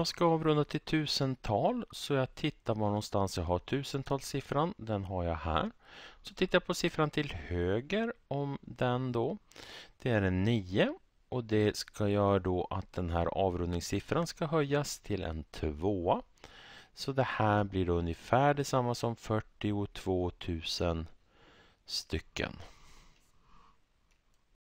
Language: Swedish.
Jag ska avrunda till tusental så jag tittar var någonstans jag har tusentalssiffran. Den har jag här. Så tittar jag på siffran till höger om den då. Det är en 9 och det ska göra då att den här avrundningssiffran ska höjas till en 2. Så det här blir då ungefär detsamma som 42 000 stycken.